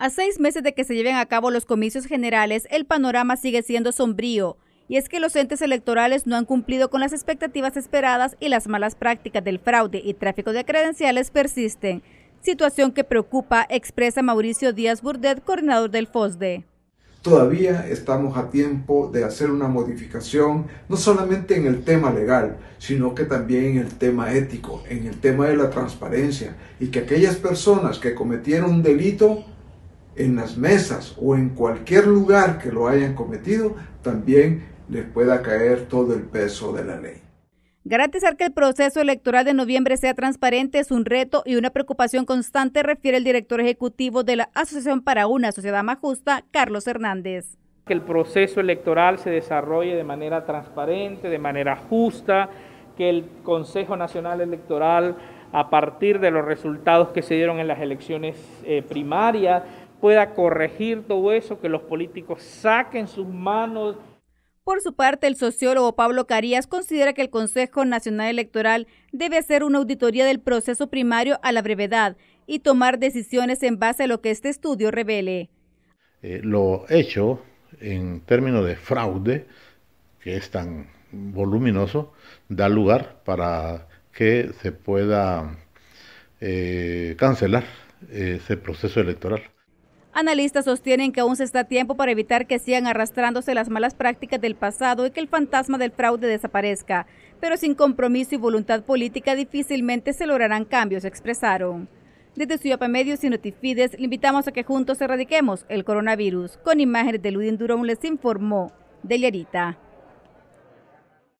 A seis meses de que se lleven a cabo los comicios generales, el panorama sigue siendo sombrío, y es que los entes electorales no han cumplido con las expectativas esperadas y las malas prácticas del fraude y tráfico de credenciales persisten, situación que preocupa, expresa Mauricio Díaz Burdet, coordinador del FOSDE. Todavía estamos a tiempo de hacer una modificación, no solamente en el tema legal, sino que también en el tema ético, en el tema de la transparencia, y que aquellas personas que cometieron un delito en las mesas o en cualquier lugar que lo hayan cometido, también les pueda caer todo el peso de la ley. Garantizar que el proceso electoral de noviembre sea transparente es un reto y una preocupación constante, refiere el director ejecutivo de la Asociación para una Sociedad Más Justa, Carlos Hernández. Que el proceso electoral se desarrolle de manera transparente, de manera justa, que el Consejo Nacional Electoral, a partir de los resultados que se dieron en las elecciones eh, primarias, pueda corregir todo eso, que los políticos saquen sus manos. Por su parte, el sociólogo Pablo Carías considera que el Consejo Nacional Electoral debe hacer una auditoría del proceso primario a la brevedad y tomar decisiones en base a lo que este estudio revele. Eh, lo hecho en términos de fraude, que es tan voluminoso, da lugar para que se pueda eh, cancelar eh, ese proceso electoral. Analistas sostienen que aún se está a tiempo para evitar que sigan arrastrándose las malas prácticas del pasado y que el fantasma del fraude desaparezca, pero sin compromiso y voluntad política difícilmente se lograrán cambios, expresaron. Desde Ciudad Medios y Notifides le invitamos a que juntos erradiquemos el coronavirus. Con imágenes de Ludin Durón les informó Deliarita.